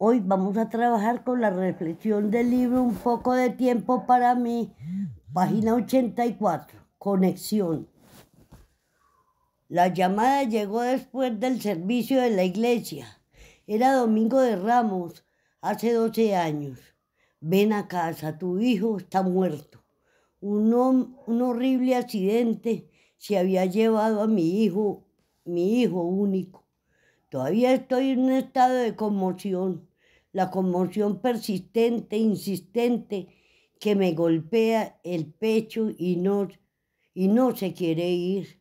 Hoy vamos a trabajar con la reflexión del libro Un poco de tiempo para mí, página 84, conexión. La llamada llegó después del servicio de la iglesia. Era Domingo de Ramos, hace 12 años. Ven a casa, tu hijo está muerto. Un, un horrible accidente se había llevado a mi hijo, mi hijo único. Todavía estoy en un estado de conmoción, la conmoción persistente, insistente, que me golpea el pecho y no, y no se quiere ir.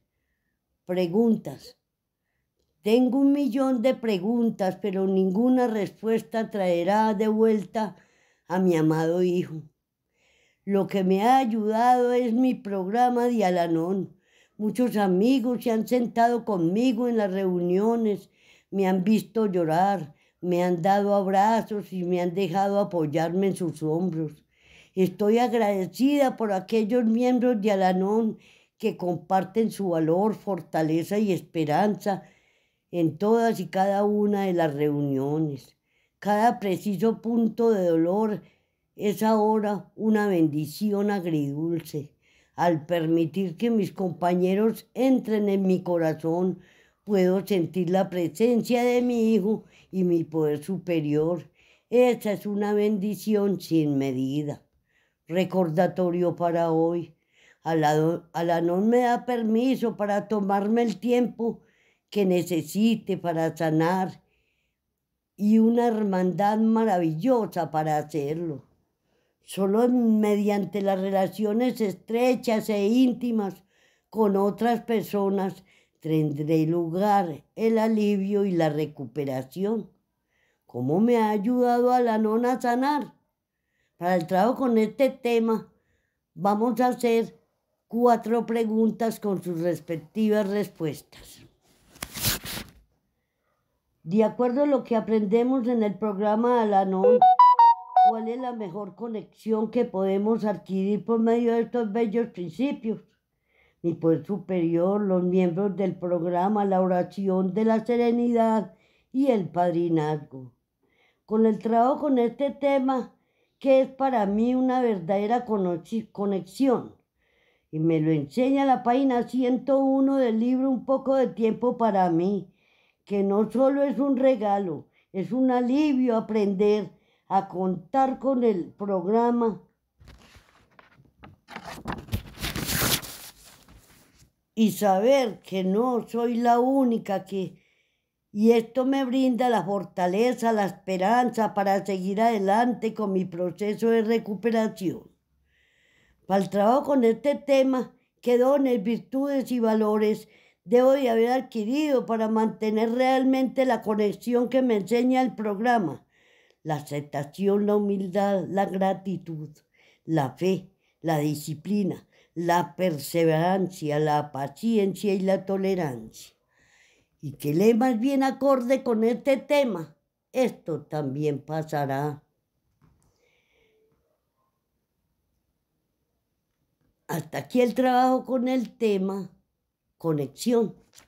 Preguntas. Tengo un millón de preguntas, pero ninguna respuesta traerá de vuelta a mi amado hijo. Lo que me ha ayudado es mi programa de Alanón. Muchos amigos se han sentado conmigo en las reuniones, me han visto llorar, me han dado abrazos y me han dejado apoyarme en sus hombros. Estoy agradecida por aquellos miembros de Alanón que comparten su valor, fortaleza y esperanza en todas y cada una de las reuniones. Cada preciso punto de dolor es ahora una bendición agridulce al permitir que mis compañeros entren en mi corazón puedo sentir la presencia de mi hijo y mi poder superior. Esa es una bendición sin medida. Recordatorio para hoy. no me da permiso para tomarme el tiempo que necesite para sanar y una hermandad maravillosa para hacerlo. Solo mediante las relaciones estrechas e íntimas con otras personas tendré lugar el alivio y la recuperación. ¿Cómo me ha ayudado a la nona a sanar? Para el trabajo con este tema vamos a hacer cuatro preguntas con sus respectivas respuestas. De acuerdo a lo que aprendemos en el programa Alanon, ¿cuál es la mejor conexión que podemos adquirir por medio de estos bellos principios? mi poder pues superior, los miembros del programa, la oración de la serenidad y el padrinazgo. Con el trabajo con este tema, que es para mí una verdadera conexión, y me lo enseña la página 101 del libro Un poco de tiempo para mí, que no solo es un regalo, es un alivio aprender a contar con el programa y saber que no soy la única que... Y esto me brinda la fortaleza, la esperanza para seguir adelante con mi proceso de recuperación. Para el trabajo con este tema, qué dones, virtudes y valores debo de haber adquirido para mantener realmente la conexión que me enseña el programa. La aceptación, la humildad, la gratitud, la fe, la disciplina, la perseverancia, la paciencia y la tolerancia. Y que le más bien acorde con este tema, esto también pasará. Hasta aquí el trabajo con el tema conexión.